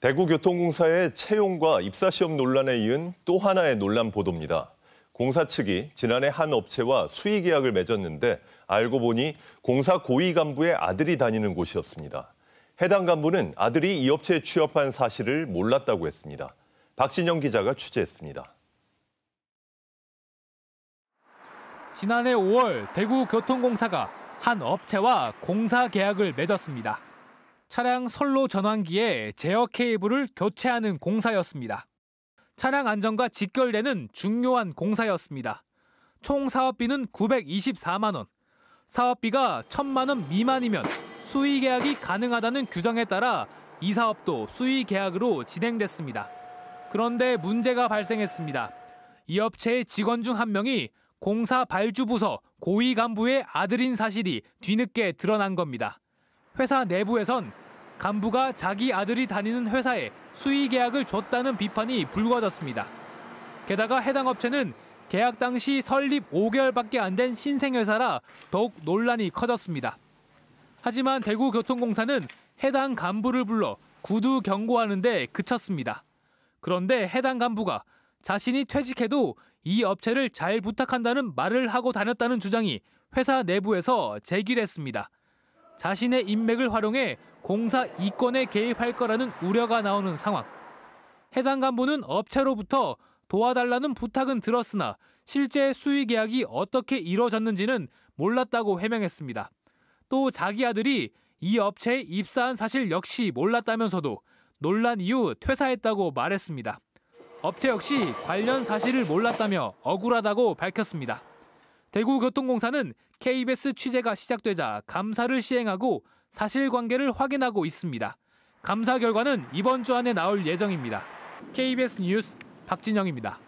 대구교통공사의 채용과 입사시험 논란에 이은 또 하나의 논란 보도입니다. 공사 측이 지난해 한 업체와 수의 계약을 맺었는데 알고 보니 공사 고위 간부의 아들이 다니는 곳이었습니다. 해당 간부는 아들이 이 업체에 취업한 사실을 몰랐다고 했습니다. 박진영 기자가 취재했습니다. 지난해 5월 대구교통공사가 한 업체와 공사 계약을 맺었습니다. 차량 선로 전환기에 제어 케이블을 교체하는 공사였습니다. 차량 안전과 직결되는 중요한 공사였습니다. 총 사업비는 924만 원. 사업비가 1천만 원 미만이면 수의 계약이 가능하다는 규정에 따라 이 사업도 수의 계약으로 진행됐습니다. 그런데 문제가 발생했습니다. 이 업체의 직원 중 한 명이 공사 발주부서 고위 간부의 아들인 사실이 뒤늦게 드러난 겁니다. 회사 내부에선 간부가 자기 아들이 다니는 회사에 수의 계약을 줬다는 비판이 불거졌습니다. 게다가 해당 업체는 계약 당시 설립 5개월밖에 안 된 신생회사라 더욱 논란이 커졌습니다. 하지만 대구교통공사는 해당 간부를 불러 구두 경고하는데 그쳤습니다. 그런데 해당 간부가 자신이 퇴직해도 이 업체를 잘 부탁한다는 말을 하고 다녔다는 주장이 회사 내부에서 제기됐습니다. 자신의 인맥을 활용해 공사 이권에 개입할 거라는 우려가 나오는 상황. 해당 간부는 업체로부터 도와달라는 부탁은 들었으나 실제 수의 계약이 어떻게 이뤄졌는지는 몰랐다고 해명했습니다. 또 자기 아들이 이 업체에 입사한 사실 역시 몰랐다면서도 논란 이후 퇴사했다고 말했습니다. 업체 역시 관련 사실을 몰랐다며 억울하다고 밝혔습니다. 대구교통공사는 KBS 취재가 시작되자 감사를 시행하고 사실관계를 확인하고 있습니다. 감사 결과는 이번 주 안에 나올 예정입니다. KBS 뉴스 박진영입니다.